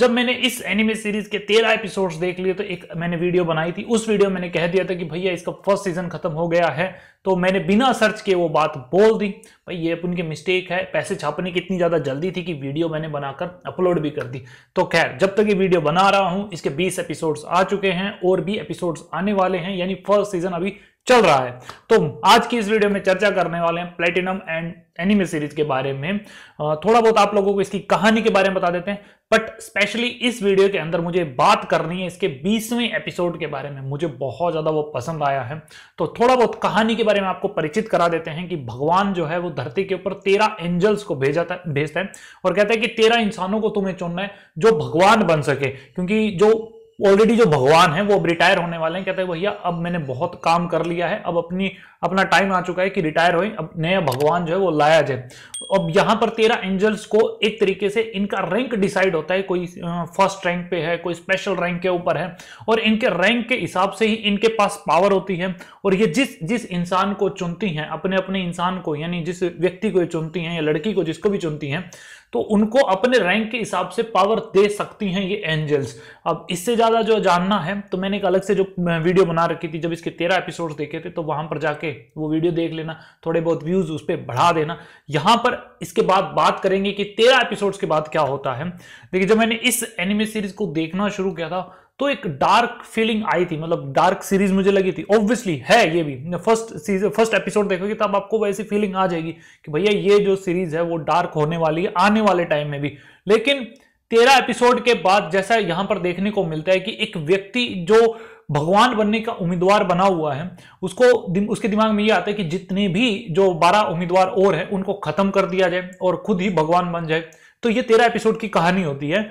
जब मैंने इस एनिमे सीरीज के तेरह एपिसोड देख लिए तो एक मैंने वीडियो बनाई थी उस वीडियो मैंने कह दिया था कि भैया इसका फर्स्ट सीजन खत्म हो गया है तो मैंने बिना सर्च के वो बात बोल दी भाई ये उनकी मिस्टेक है पैसे छापने की इतनी ज्यादा जल्दी थी कि वीडियो मैंने बनाकर अपलोड भी कर दी तो खैर जब तक ये वीडियो बना रहा हूं इसके बीस एपिसोड्स आ चुके हैं और भी एपिसोड्स आने वाले हैं यानी फर्स्ट सीजन अभी चल रहा है तो आज की इस वीडियो में चर्चा करने वाले हैं प्लेटिनम एंड एनिमे सीरीज के बारे में थोड़ा बहुत आप लोगों को इसकी कहानी के बारे में बता देते हैं बट स्पेशली इस वीडियो के अंदर मुझे बात करनी है इसके बीसवें एपिसोड के बारे में मुझे बहुत ज़्यादा वो पसंद आया है तो थोड़ा बहुत कहानी के बारे में आपको परिचित करा देते हैं कि भगवान जो है वो धरती के ऊपर तेरह एंजल्स को भेजा भेजता है और कहता है कि तेरह इंसानों को तुम्हें चुनना है जो भगवान बन सके क्योंकि जो ऑलरेडी जो भगवान है वो अब रिटायर होने वाले हैं कहते हैं भैया अब मैंने बहुत काम कर लिया है अब अपनी अपना टाइम आ चुका है कि रिटायर हो अब नया भगवान जो है वो लाया जाए अब यहाँ पर तेरह एंजल्स को एक तरीके से इनका रैंक डिसाइड होता है कोई फर्स्ट रैंक पे है कोई स्पेशल रैंक के ऊपर है और इनके रैंक के हिसाब से ही इनके पास पावर होती है और ये जिस जिस इंसान को चुनती हैं अपने अपने इंसान को यानी जिस व्यक्ति को ये चुनती हैं या लड़की को जिसको भी चुनती हैं तो उनको अपने रैंक के हिसाब से पावर दे सकती हैं ये एंजल्स अब इससे ज़्यादा जो जानना है तो मैंने एक अलग से जो वीडियो बना रखी थी जब इसके तेरह एपिसोड देखे थे तो वहां पर जाके वो वीडियो देख लेना थोड़े बहुत व्यूज उस पर बढ़ा देना यहां पर इसके बाद बात करेंगे कि तेरह एपिसोड के बाद क्या होता है देखिए जब मैंने इस एनिमे सीरीज को देखना शुरू किया था तो एक डार्क फीलिंग आई थी मतलब डार्क सीरीज मुझे लगी थी ऑब्वियसली है ये भी फर्स्ट सीजन फर्स्ट एपिसोड देखोगे तब आपको वैसी फीलिंग आ जाएगी कि भैया ये जो सीरीज है वो डार्क होने वाली है आने वाले टाइम में भी लेकिन तेरह एपिसोड के बाद जैसा यहां पर देखने को मिलता है कि एक व्यक्ति जो भगवान बनने का उम्मीदवार बना हुआ है उसको उसके दिमाग में ये आता है कि जितने भी जो बारह उम्मीदवार और हैं उनको खत्म कर दिया जाए और खुद ही भगवान बन जाए तो ये तेरह एपिसोड की कहानी होती है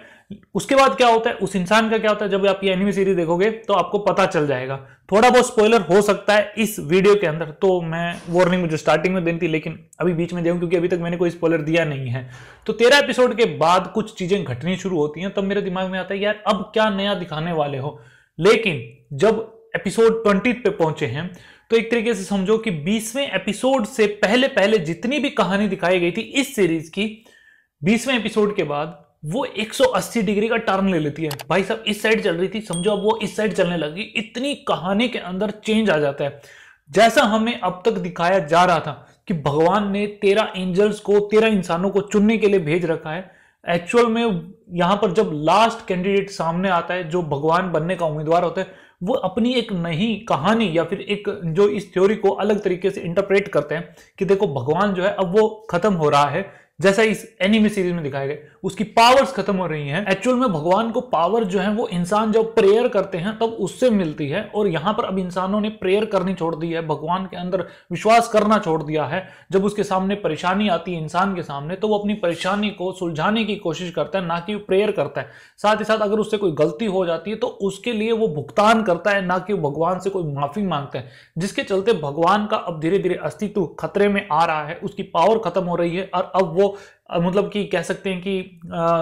उसके बाद क्या होता है उस इंसान का क्या होता है जब आप ये एनिमी सीरीज देखोगे तो आपको पता चल जाएगा थोड़ा बहुत स्पॉइलर हो सकता है इस वीडियो के अंदर तो मैं वार्निंग मुझे स्टार्टिंग में देनी थी लेकिन अभी बीच में देऊँ क्योंकि अभी तक मैंने कोई स्पॉइलर दिया नहीं है तो तेरह एपिसोड के बाद कुछ चीजें घटनी शुरू होती हैं तब मेरे दिमाग में आता है यार अब क्या नया दिखाने वाले हो लेकिन जब एपिसोड ट्वेंटी पे पहुंचे हैं तो एक तरीके से समझो कि बीसवें एपिसोड से पहले पहले जितनी भी कहानी दिखाई गई थी इस सीरीज की बीसवें एपिसोड के बाद वो 180 डिग्री का टर्न ले लेती है भाई साहब इस साइड चल रही थी समझो अब वो इस साइड चलने लगी इतनी कहानी के अंदर चेंज आ जाता है जैसा हमें अब तक दिखाया जा रहा था कि भगवान ने तेरह एंजल्स को तेरह इंसानों को चुनने के लिए भेज रखा है एक्चुअल में यहां पर जब लास्ट कैंडिडेट सामने आता है जो भगवान बनने का उम्मीदवार होता है वो अपनी एक नई कहानी या फिर एक जो इस थ्योरी को अलग तरीके से इंटरप्रेट करते हैं कि देखो भगवान जो है अब वो खत्म हो रहा है जैसा इस एनिमे सीरीज में दिखाया गया उसकी पावर्स खत्म हो रही हैं एक्चुअल में भगवान को पावर जो है वो इंसान जब प्रेयर करते हैं तब उससे मिलती है और यहां पर अब इंसानों ने प्रेयर करनी छोड़ दी है भगवान के अंदर विश्वास करना छोड़ दिया है जब उसके सामने परेशानी आती है इंसान के सामने तो वो अपनी परेशानी को सुलझाने की कोशिश करता है ना कि वो प्रेयर करता है साथ ही साथ अगर उससे कोई गलती हो जाती है तो उसके लिए वो भुगतान करता है ना कि वो भगवान से कोई माफी मांगता है जिसके चलते भगवान का अब धीरे धीरे अस्तित्व खतरे में आ रहा है उसकी पावर खत्म हो रही है और अब वो people मतलब कि कह सकते हैं कि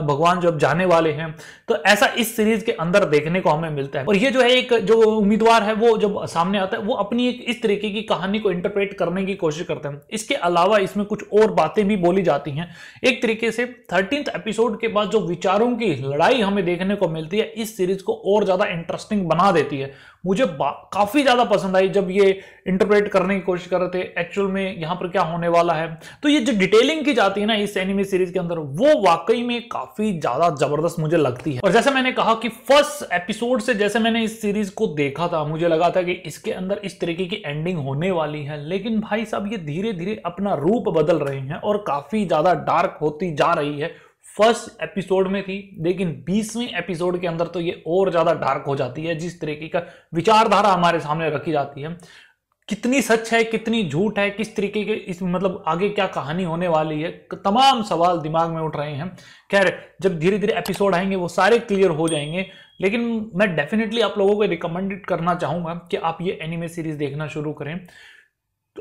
भगवान जो अब जाने वाले हैं तो ऐसा इस सीरीज के अंदर देखने को हमें मिलता है और ये जो है एक जो उम्मीदवार है वो जब सामने आता है वो अपनी एक इस तरीके की कहानी को इंटरप्रेट करने की कोशिश करते हैं इसके अलावा इसमें कुछ और बातें भी बोली जाती हैं एक तरीके से थर्टीन एपिसोड के बाद जो विचारों की लड़ाई हमें देखने को मिलती है इस सीरीज को और ज्यादा इंटरेस्टिंग बना देती है मुझे काफी ज्यादा पसंद आई जब ये इंटरप्रेट करने की कोशिश कर रहे थे एक्चुअल में यहाँ पर क्या होने वाला है तो ये जो डिटेलिंग की जाती है ना इस एनिमे सीरीज के अंदर वो वाकई में काफी ज्यादा जबरदस्त मुझे लगती है और जैसे मैंने कहा कि फर्स्ट एपिसोड से जैसे मैंने इस सीरीज को देखा था मुझे लगा था कि इसके अंदर इस तरीके की एंडिंग होने वाली है लेकिन भाई साहब ये धीरे धीरे अपना रूप बदल रहे हैं और काफी ज्यादा डार्क होती जा रही है फर्स्ट एपिसोड में थी लेकिन बीसवें एपिसोड के अंदर तो ये और ज़्यादा डार्क हो जाती है जिस तरीके का विचारधारा हमारे सामने रखी जाती है कितनी सच है कितनी झूठ है किस तरीके के इस मतलब आगे क्या कहानी होने वाली है तमाम सवाल दिमाग में उठ रहे हैं खैर जब धीरे धीरे एपिसोड आएंगे वो सारे क्लियर हो जाएंगे लेकिन मैं डेफिनेटली आप लोगों को रिकमेंडेड करना चाहूँगा कि आप ये एनिमे सीरीज देखना शुरू करें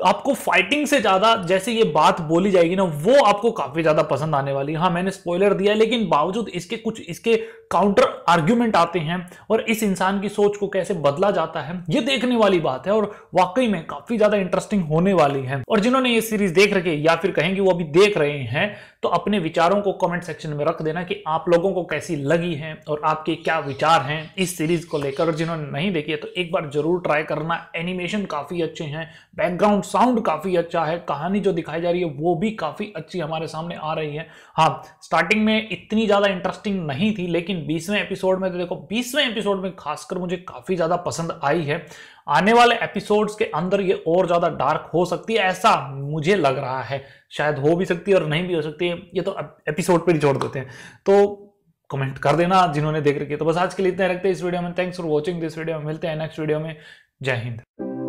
आपको फाइटिंग से ज्यादा जैसे ये बात बोली जाएगी ना वो आपको काफी ज्यादा पसंद आने वाली हाँ मैंने स्पॉइलर दिया लेकिन बावजूद इसके कुछ इसके काउंटर आर्ग्यूमेंट आते हैं और इस इंसान की सोच को कैसे बदला जाता है ये देखने वाली बात है और वाकई में काफी ज्यादा इंटरेस्टिंग होने वाली है और जिन्होंने ये सीरीज देख रखी है या फिर कहेंगे वो अभी देख रहे हैं तो अपने विचारों को कमेंट सेक्शन में रख देना कि आप लोगों को कैसी लगी है और आपके क्या विचार हैं इस सीरीज को लेकर और जिन्होंने नहीं देखी है तो एक बार जरूर ट्राई करना एनिमेशन काफ़ी अच्छे हैं बैकग्राउंड साउंड काफ़ी अच्छा है कहानी जो दिखाई जा रही है वो भी काफ़ी अच्छी हमारे सामने आ रही है हाँ स्टार्टिंग में इतनी ज़्यादा इंटरेस्टिंग नहीं थी लेकिन बीसवें एपिसोड में तो देखो बीसवें एपिसोड में खासकर मुझे काफ़ी ज़्यादा पसंद आई है आने वाले एपिसोड्स के अंदर ये और ज़्यादा डार्क हो सकती है ऐसा मुझे लग रहा है शायद हो भी सकती है और नहीं भी हो सकती है ये तो एपिसोड पर ही छोड़ देते हैं तो कमेंट कर देना जिन्होंने देख रखी है तो बस आज के लिए इतना रखते हैं इस वीडियो में thanks for watching this video में मिलते हैं नेक्स्ट वीडियो में जय हिंद